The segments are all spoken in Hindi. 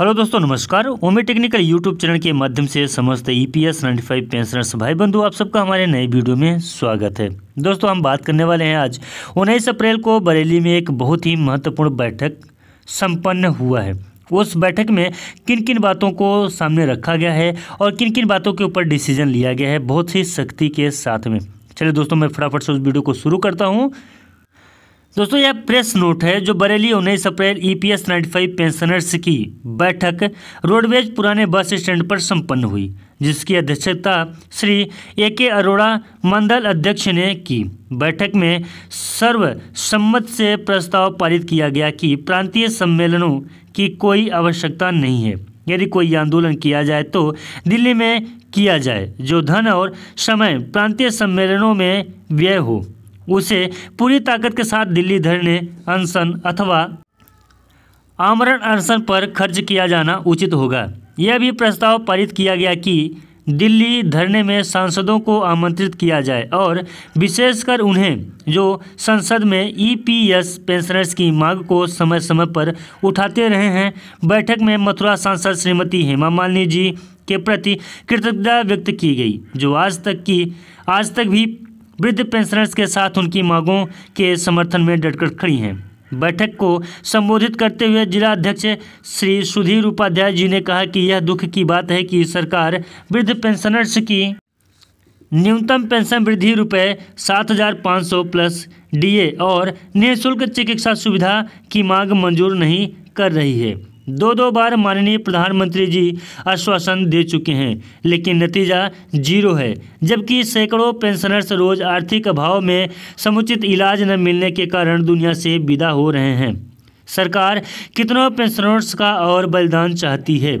हेलो दोस्तों नमस्कार ओमे टेक्निकल यूट्यूब चैनल के माध्यम से समस्त E P S ninety five pensioners भाई बंधु आप सबका हमारे नए वीडियो में स्वागत है दोस्तों हम बात करने वाले हैं आज उन्नीस अप्रैल को बरेली में एक बहुत ही महत्वपूर्ण बैठक संपन्न हुआ है उस बैठक में किन किन बातों को सामने रखा गया है और किन किन बातों के ऊपर डिसीजन लिया गया है बहुत ही सख्ती के साथ में चलिए दोस्तों मैं फटाफट से उस वीडियो को शुरू करता हूँ दोस्तों यह प्रेस नोट है जो बरेली उन्नीस अप्रैल ईपीएस 95 पेंशनर्स की बैठक रोडवेज पुराने बस स्टैंड पर संपन्न हुई जिसकी अध्यक्षता श्री ए के अरोड़ा मंडल अध्यक्ष ने की बैठक में सर्वसम्मत से प्रस्ताव पारित किया गया कि प्रांतीय सम्मेलनों की कोई आवश्यकता नहीं है यदि कोई आंदोलन किया जाए तो दिल्ली में किया जाए जो धन और समय प्रांतीय सम्मेलनों में व्यय हो उसे पूरी ताकत के साथ दिल्ली धरने अनशन अथवा आमरण अनशन पर खर्च किया जाना उचित होगा यह भी प्रस्ताव पारित किया गया कि दिल्ली धरने में सांसदों को आमंत्रित किया जाए और विशेषकर उन्हें जो संसद में ईपीएस e पेंशनर्स की मांग को समय समय पर उठाते रहे हैं बैठक में मथुरा सांसद श्रीमती हेमा मालिनी जी के प्रति कृतज्ञता व्यक्त की गई जो आज तक की आज तक भी वृद्ध पेंशनर्स के साथ उनकी मांगों के समर्थन में डटकर खड़ी हैं बैठक को संबोधित करते हुए जिला अध्यक्ष श्री सुधीर उपाध्याय जी ने कहा कि यह दुख की बात है कि सरकार वृद्ध पेंशनर्स की न्यूनतम पेंशन वृद्धि रुपये सात हज़ार पाँच सौ प्लस डीए और निःशुल्क चिकित्सा सुविधा की मांग मंजूर नहीं कर रही है दो दो बार माननीय प्रधानमंत्री जी आश्वासन दे चुके हैं लेकिन नतीजा जीरो है जबकि सैकड़ों पेंशनर्स रोज आर्थिक अभाव में समुचित इलाज न मिलने के कारण दुनिया से विदा हो रहे हैं सरकार कितनों पेंशनर्स का और बलिदान चाहती है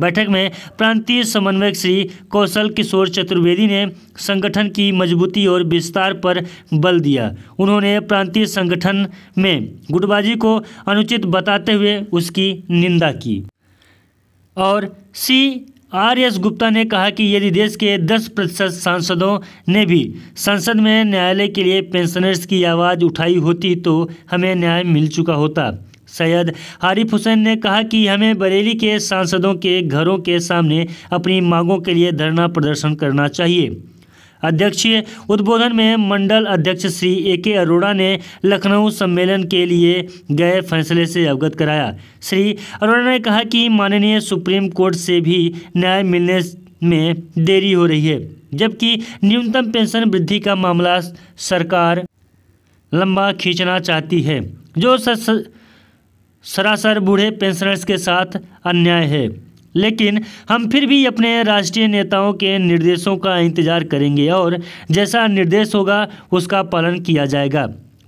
बैठक में प्रांतीय समन्वयक श्री कौशल किशोर चतुर्वेदी ने संगठन की मजबूती और विस्तार पर बल दिया उन्होंने प्रांतीय संगठन में गुटबाजी को अनुचित बताते हुए उसकी निंदा की और सी आर एस गुप्ता ने कहा कि यदि देश के 10 प्रतिशत सांसदों ने भी संसद में न्यायालय के लिए पेंशनर्स की आवाज़ उठाई होती तो हमें न्याय मिल चुका होता सैयद आरिफ हुसैन ने कहा कि हमें बरेली के सांसदों के घरों के सामने अपनी मांगों के लिए धरना प्रदर्शन करना चाहिए अध्यक्षीय उद्बोधन में मंडल अध्यक्ष श्री ए के अरोड़ा ने लखनऊ सम्मेलन के लिए गए फैसले से अवगत कराया श्री अरोड़ा ने कहा कि माननीय सुप्रीम कोर्ट से भी न्याय मिलने में देरी हो रही है जबकि न्यूनतम पेंशन वृद्धि का मामला सरकार लंबा खींचना चाहती है जो सस सरासर बूढ़े पेंशनर्स के साथ अन्याय है लेकिन हम फिर भी अपने राष्ट्रीय नेताओं के निर्देशों का इंतजार करेंगे और जैसा निर्देश होगा उसका पालन किया जाएगा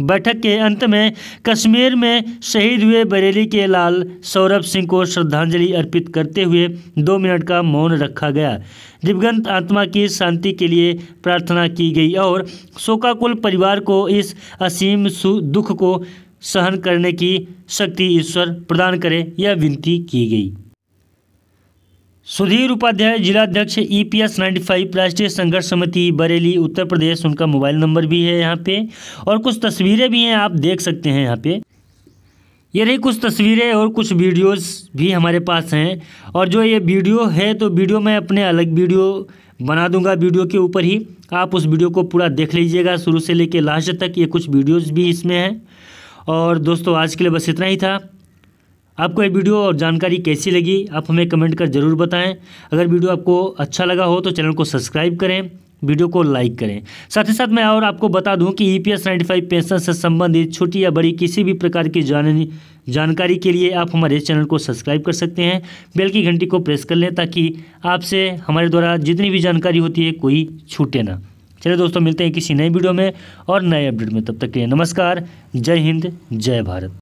बैठक के अंत में कश्मीर में शहीद हुए बरेली के लाल सौरभ सिंह को श्रद्धांजलि अर्पित करते हुए दो मिनट का मौन रखा गया दिवगंत आत्मा की शांति के लिए प्रार्थना की गई और शोकाकुल परिवार को इस असीम दुख को सहन करने की शक्ति ईश्वर प्रदान करे यह विनती की गई सुधीर उपाध्याय जिलाध्यक्ष E P S ninety five राष्ट्रीय संघर्ष समिति बरेली उत्तर प्रदेश उनका मोबाइल नंबर भी है यहाँ पे और कुछ तस्वीरें भी हैं आप देख सकते हैं यहाँ पे ये रही कुछ तस्वीरें और कुछ वीडियोस भी हमारे पास हैं और जो ये वीडियो है तो वीडियो मैं अपने अलग वीडियो बना दूंगा वीडियो के ऊपर ही आप उस वीडियो को पूरा देख लीजिएगा शुरू से लेकर लास्ट तक ये कुछ वीडियोज़ भी इसमें हैं और दोस्तों आज के लिए बस इतना ही था आपको ये वीडियो और जानकारी कैसी लगी आप हमें कमेंट कर ज़रूर बताएं अगर वीडियो आपको अच्छा लगा हो तो चैनल को सब्सक्राइब करें वीडियो को लाइक करें साथ ही साथ मैं और आपको बता दूं कि E e P S ninety five pension से संबंधित छोटी या बड़ी किसी भी प्रकार की जान जानकारी के लिए आप हमारे चैनल को सब्सक्राइब कर सकते हैं बेल की घंटी को प्रेस कर लें ताकि आपसे हमारे द्वारा जितनी भी जानकारी होती है कोई छूटे ना चलिए दोस्तों मिलते हैं किसी नए वीडियो में और नए अपडेट में तब तक के लिए नमस्कार जय हिंद जय भारत